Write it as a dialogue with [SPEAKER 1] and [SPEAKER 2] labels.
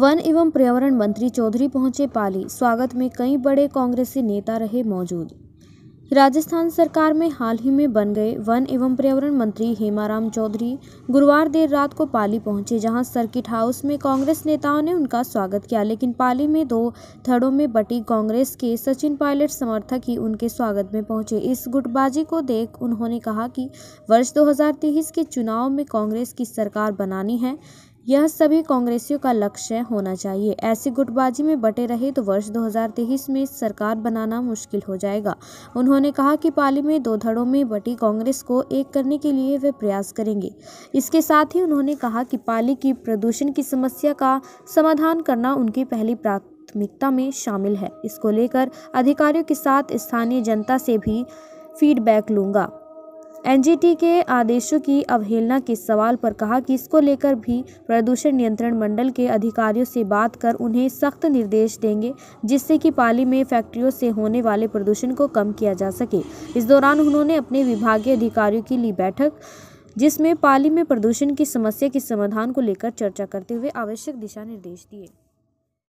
[SPEAKER 1] one एवं पर्यावरण मंत्री चौधरी पहुंचे पाली स्वागत में कई बड़े कांग्रेसी नेता रहे मौजूद राजस्थान सरकार में हाल ही में बन गए वन एवं पर्यावरण मंत्री हेमाराम चौधरी गुरुवार देर रात को पाली पहुंचे जहां सर्किट हाउस में कांग्रेस नेताओं ने उनका स्वागत किया लेकिन पाली में दो थड़ों में बटी कांग्रेस के सचिन पायलट समर्थक ही उनके स्वागत में पहुंचे इस गुटबाजी को देख उन्होंने कहा कि वर्ष दो के चुनाव में कांग्रेस की सरकार बनानी है यह सभी कांग्रेसियों का लक्ष्य होना चाहिए ऐसी गुटबाजी में बटे रहे तो वर्ष 2023 में सरकार बनाना मुश्किल हो जाएगा उन्होंने कहा कि पाली में दो धड़ों में बटी कांग्रेस को एक करने के लिए वे प्रयास करेंगे इसके साथ ही उन्होंने कहा कि पाली की प्रदूषण की समस्या का समाधान करना उनकी पहली प्राथमिकता में शामिल है इसको लेकर अधिकारियों के साथ स्थानीय जनता से भी फीडबैक लूंगा एनजीटी के आदेशों की अवहेलना के सवाल पर कहा कि इसको लेकर भी प्रदूषण नियंत्रण मंडल के अधिकारियों से बात कर उन्हें सख्त निर्देश देंगे जिससे कि पाली में फैक्ट्रियों से होने वाले प्रदूषण को कम किया जा सके इस दौरान उन्होंने अपने विभागीय अधिकारियों की ली बैठक जिसमें पाली में प्रदूषण की समस्या के समाधान को लेकर चर्चा करते हुए आवश्यक दिशा निर्देश दिए